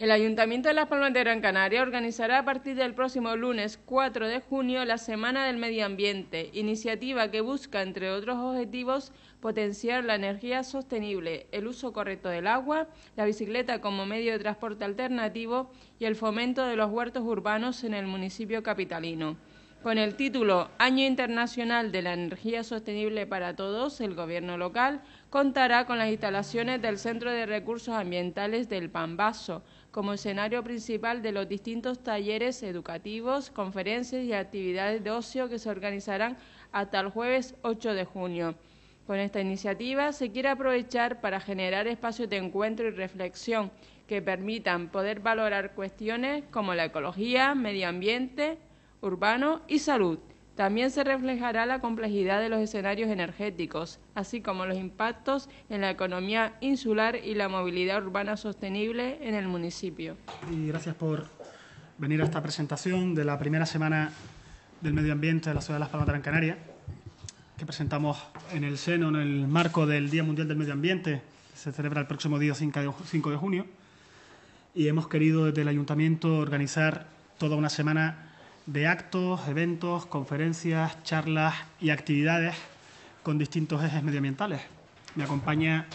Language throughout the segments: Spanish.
El Ayuntamiento de Las Palmas de Gran Canaria organizará a partir del próximo lunes 4 de junio la Semana del Medio Ambiente, iniciativa que busca, entre otros objetivos, potenciar la energía sostenible, el uso correcto del agua, la bicicleta como medio de transporte alternativo y el fomento de los huertos urbanos en el municipio capitalino. Con el título Año Internacional de la Energía Sostenible para Todos, el Gobierno local contará con las instalaciones del Centro de Recursos Ambientales del Pambazo como escenario principal de los distintos talleres educativos, conferencias y actividades de ocio que se organizarán hasta el jueves 8 de junio. Con esta iniciativa se quiere aprovechar para generar espacios de encuentro y reflexión que permitan poder valorar cuestiones como la ecología, medio ambiente, urbano y salud. También se reflejará la complejidad de los escenarios energéticos, así como los impactos en la economía insular y la movilidad urbana sostenible en el municipio. Y gracias por venir a esta presentación de la primera semana del medio ambiente de la ciudad de Las Palmas de Gran Canaria, que presentamos en el seno, en el marco del Día Mundial del Medio Ambiente, que se celebra el próximo día 5 de junio, y hemos querido desde el ayuntamiento organizar toda una semana de actos, eventos, conferencias, charlas y actividades con distintos ejes medioambientales. Me acompaña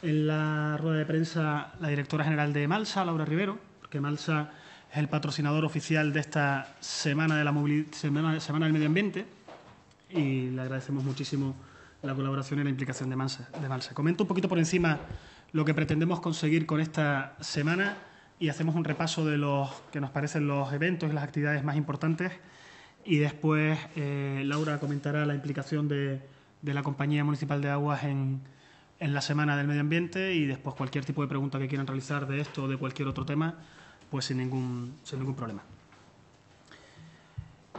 en la rueda de prensa la directora general de Malsa, Laura Rivero, porque Malsa es el patrocinador oficial de esta Semana, de la semana, del Medio Ambiente y le agradecemos muchísimo la colaboración y la implicación de Malsa. De Malsa. Comento un poquito por encima lo que pretendemos conseguir con esta semana y hacemos un repaso de los que nos parecen los eventos y las actividades más importantes. Y después eh, Laura comentará la implicación de, la Compañía Municipal de Aguas en, la Semana del Medio Ambiente y después cualquier tipo de pregunta que quieran realizar de esto o de cualquier otro tema, pues sin ningún, sin ningún problema.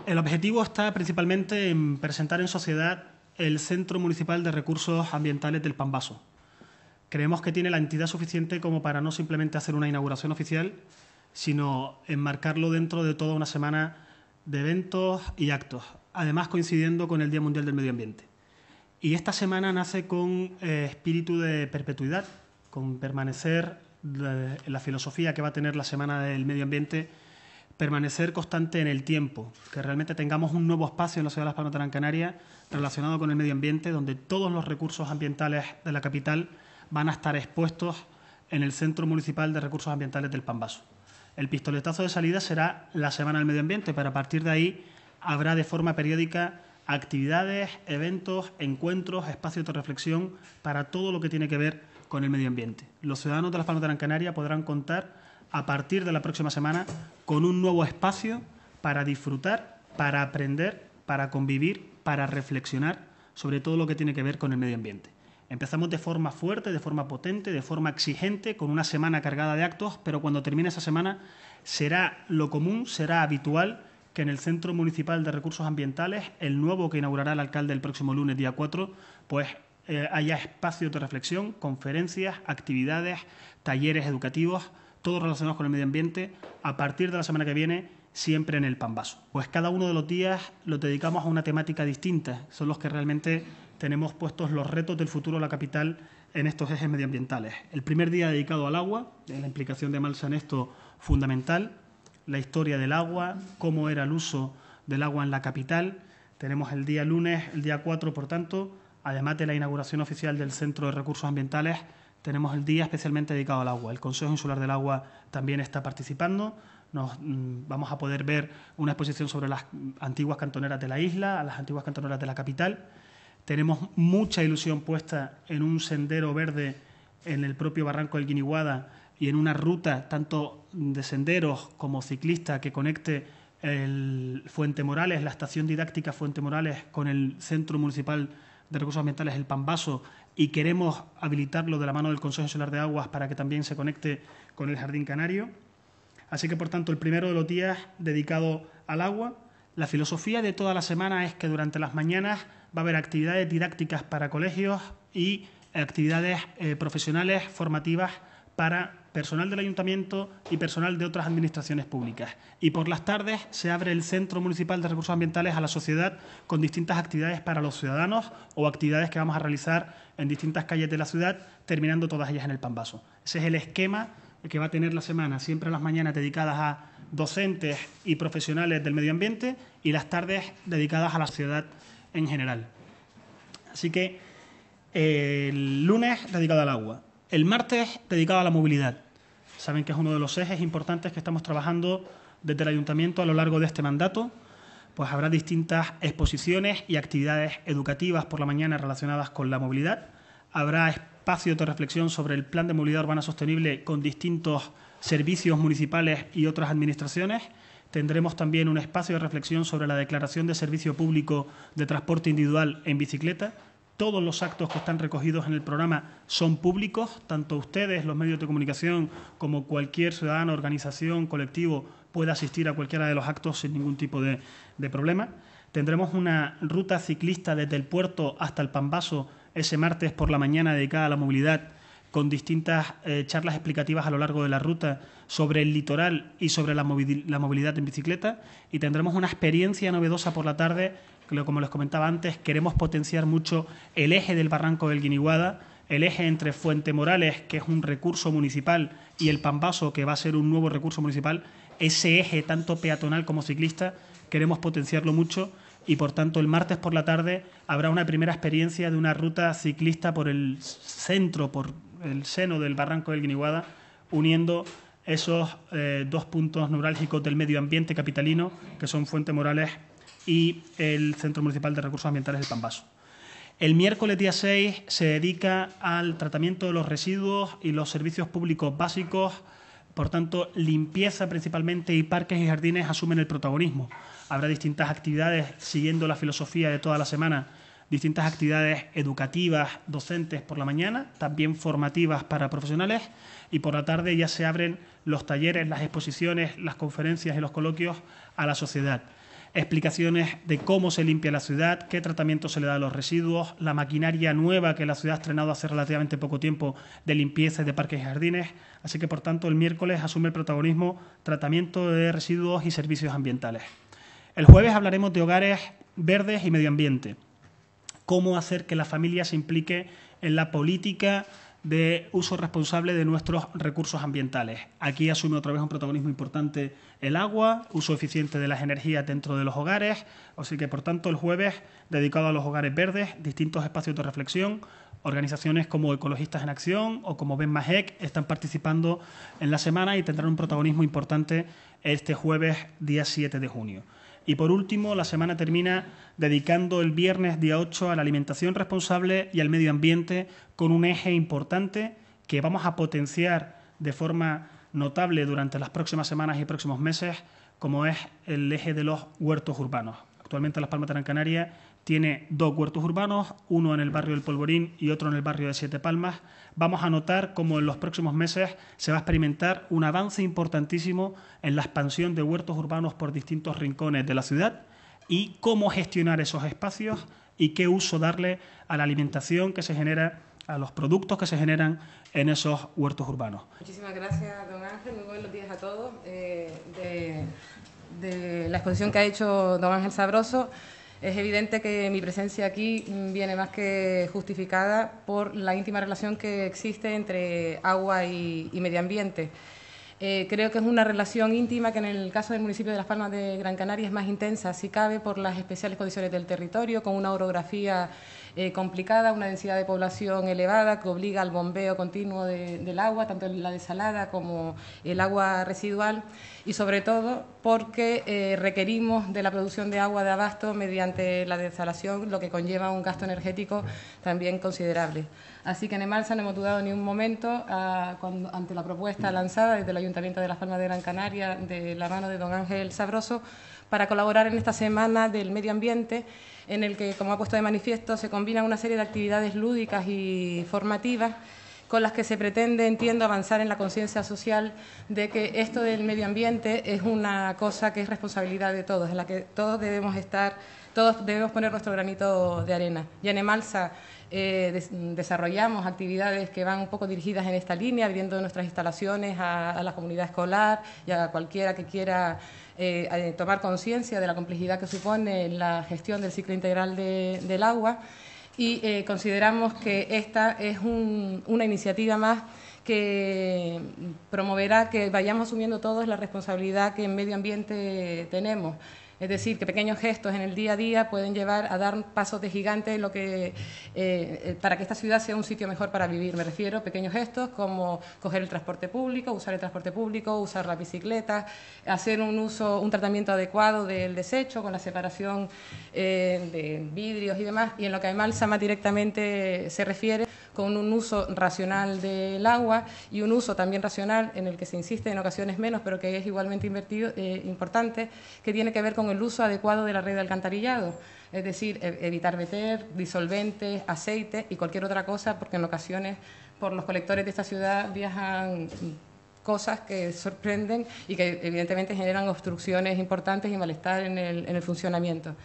El objetivo está principalmente en presentar en sociedad el Centro Municipal de Recursos Ambientales del Pambaso, creemos que tiene la entidad suficiente como para no simplemente hacer una inauguración oficial, sino enmarcarlo dentro de toda una semana de eventos y actos, además coincidiendo con el Día Mundial del Medio Ambiente. Y esta semana nace con eh, espíritu de perpetuidad, con permanecer en la filosofía que va a tener la Semana del Medio Ambiente, permanecer constante en el tiempo, que realmente tengamos un nuevo espacio en la ciudad de Las Palmas de relacionado con el medio ambiente, donde todos los recursos ambientales de la capital van a estar expuestos en el Centro Municipal de Recursos Ambientales del Pambaso. El pistoletazo de salida será la Semana del Medio Ambiente, pero a partir de ahí habrá de forma periódica actividades, eventos, encuentros, espacios de reflexión para todo lo que tiene que ver con el medio ambiente. Los ciudadanos de Las Palmas de Gran Canaria podrán contar a partir de la próxima semana con un nuevo espacio para disfrutar, para aprender, para convivir, para reflexionar sobre todo lo que tiene que ver con el medio ambiente. Empezamos de forma fuerte, de forma potente, de forma exigente, con una semana cargada de actos, pero cuando termine esa semana será lo común, será habitual que en el Centro Municipal de Recursos Ambientales, el nuevo que inaugurará el alcalde el próximo lunes, día 4, pues eh, haya espacios de reflexión, conferencias, actividades, talleres educativos, todos relacionados con el medio ambiente, a partir de la semana que viene, siempre en el Pambaso. Pues cada uno de los días lo dedicamos a una temática distinta, son los que realmente tenemos puestos los retos del futuro de la capital en estos ejes medioambientales. El primer día dedicado al agua, la implicación de Malsa en esto fundamental, la historia del agua, cómo era el uso del agua en la capital. Tenemos el día lunes, el día 4, por tanto, además de la inauguración oficial del Centro de Recursos Ambientales, tenemos el día especialmente dedicado al agua. El Consejo Insular del Agua también está participando. Nos, mm, vamos a poder ver una exposición sobre las antiguas cantoneras de la isla, las antiguas cantoneras de la capital tenemos mucha ilusión puesta en un sendero verde en el propio barranco del Guiniguada y en una ruta tanto de senderos como ciclista que conecte el Fuente Morales, la estación didáctica Fuente Morales con el Centro Municipal de Recursos Ambientales El Pambaso y queremos habilitarlo de la mano del Consejo Solar de Aguas para que también se conecte con el Jardín Canario. Así que, por tanto, el primero de los días dedicado al agua. La filosofía de toda la semana es que durante las mañanas va a haber actividades didácticas para colegios y actividades eh, profesionales formativas para personal del ayuntamiento y personal de otras administraciones públicas. Y por las tardes se abre el Centro Municipal de Recursos Ambientales a la sociedad con distintas actividades para los ciudadanos o actividades que vamos a realizar en distintas calles de la ciudad, terminando todas ellas en el Pambaso. Ese es el esquema que va a tener la semana, siempre las mañanas dedicadas a docentes y profesionales del medio ambiente y las tardes dedicadas a la ciudad en general. Así que el lunes dedicado al agua, el martes dedicado a la movilidad. Saben que es uno de los ejes importantes que estamos trabajando desde el ayuntamiento a lo largo de este mandato, pues habrá distintas exposiciones y actividades educativas por la mañana relacionadas con la movilidad. Habrá espacio de reflexión sobre el plan de movilidad urbana sostenible con distintos servicios municipales y otras administraciones. Tendremos también un espacio de reflexión sobre la declaración de servicio público de transporte individual en bicicleta. Todos los actos que están recogidos en el programa son públicos, tanto ustedes, los medios de comunicación, como cualquier ciudadano, organización, colectivo puede asistir a cualquiera de los actos sin ningún tipo de, de problema. Tendremos una ruta ciclista desde el puerto hasta el Pambaso ese martes por la mañana dedicada a la movilidad con distintas eh, charlas explicativas a lo largo de la ruta sobre el litoral y sobre la, movilidad en bicicleta y tendremos una experiencia novedosa por la tarde, como les comentaba antes, queremos potenciar mucho el eje del barranco del Guiniguada, el eje entre Fuente Morales, que es un recurso municipal, y el Pambaso, que va a ser un nuevo recurso municipal, ese eje tanto peatonal como ciclista, queremos potenciarlo mucho y por tanto el martes por la tarde habrá una primera experiencia de una ruta ciclista por el centro, por el seno del barranco del Guiniguada, uniendo esos eh, dos puntos neurálgicos del medio ambiente capitalino, que son Fuente Morales y el Centro Municipal de Recursos Ambientales de Pambaso. El miércoles día 6 se dedica al tratamiento de los residuos y los servicios públicos básicos, por tanto, limpieza principalmente y parques y jardines asumen el protagonismo. Habrá distintas actividades siguiendo la filosofía de toda la semana distintas actividades educativas, docentes por la mañana, también formativas para profesionales y por la tarde ya se abren los talleres, las exposiciones, las conferencias y los coloquios a la sociedad. Explicaciones de cómo se limpia la ciudad, qué tratamiento se le da a los residuos, la maquinaria nueva que la ciudad ha estrenado hace relativamente poco tiempo de limpieza de parques y jardines. Así que, por tanto, el miércoles asume el protagonismo tratamiento de residuos y servicios ambientales. El jueves hablaremos de hogares verdes y medio ambiente cómo hacer que la familia se implique en la política de uso responsable de nuestros recursos ambientales. Aquí asume otra vez un protagonismo importante el agua, uso eficiente de las energías dentro de los hogares, así que por tanto el jueves dedicado a los hogares verdes, distintos espacios de reflexión, organizaciones como Ecologistas en Acción o como Ben están participando en la semana y tendrán un protagonismo importante este jueves día 7 de junio. Y por último, la semana termina dedicando el viernes día 8 a la alimentación responsable y al medio ambiente con un eje importante que vamos a potenciar de forma notable durante las próximas semanas y próximos meses, como es el eje de los huertos urbanos. Actualmente Las Palmas de Gran Canaria tiene dos huertos urbanos, uno en el barrio del Polvorín y otro en el barrio de Siete Palmas. Vamos a notar cómo en los próximos meses se va a experimentar un avance importantísimo en la expansión de huertos urbanos por distintos rincones de la ciudad y cómo gestionar esos espacios y qué uso darle a la alimentación que se genera a los productos que se generan en esos huertos urbanos. Muchísimas gracias, don Ángel. Muy buenos días a todos. Eh, de la exposición que ha hecho don Ángel Sabroso. Es evidente que mi presencia aquí viene más que justificada por la íntima relación que existe entre agua y, medio ambiente. Eh, creo que es una relación íntima que en el caso del municipio de Las Palmas de Gran Canaria es más intensa, si cabe, por las especiales condiciones del territorio, con una orografía eh, complicada, una densidad de población elevada que obliga al bombeo continuo del agua, tanto la desalada como el agua residual, y sobre todo porque eh, requerimos de la producción de agua de abasto mediante la desalación, lo que conlleva un gasto energético también considerable. Así que en Emalsa no hemos dudado ni un momento ah, ante la propuesta lanzada desde el Ayuntamiento de Las Palmas de Gran Canaria, de la mano de don Ángel Sabroso, para colaborar en esta semana del medio ambiente, en el que, como ha puesto de manifiesto, se combina una serie de actividades lúdicas y formativas con las que se pretende, entiendo, avanzar en la conciencia social de que esto del medio ambiente es una cosa que es responsabilidad de todos, en la que todos debemos estar, todos debemos poner nuestro granito de arena. Y en Emalsa eh, desarrollamos actividades que van un poco dirigidas en esta línea, abriendo nuestras instalaciones a, la comunidad escolar y a cualquiera que quiera eh, eh, tomar conciencia de la complejidad que supone la gestión del ciclo integral del agua y eh, consideramos que esta es una iniciativa más que promoverá que vayamos asumiendo todos la responsabilidad que en medio ambiente tenemos. Es decir, que pequeños gestos en el día a día pueden llevar a dar pasos de gigante lo que, eh, eh, para que esta ciudad sea un sitio mejor para vivir. Me refiero a pequeños gestos como coger el transporte público, usar el transporte público, usar la bicicleta, hacer un uso, un tratamiento adecuado del desecho con la separación eh, de vidrios y demás. Y en lo que además Sama directamente se refiere con un uso racional del agua y un uso también racional en el que se insiste en ocasiones menos, pero que es igualmente invertido, importante, que tiene que ver con el uso adecuado de la red de alcantarillado, es decir, e- evitar meter disolventes, aceite y cualquier otra cosa, porque en ocasiones por los colectores de esta ciudad viajan cosas que sorprenden y que evidentemente generan obstrucciones importantes y malestar en el, en el funcionamiento.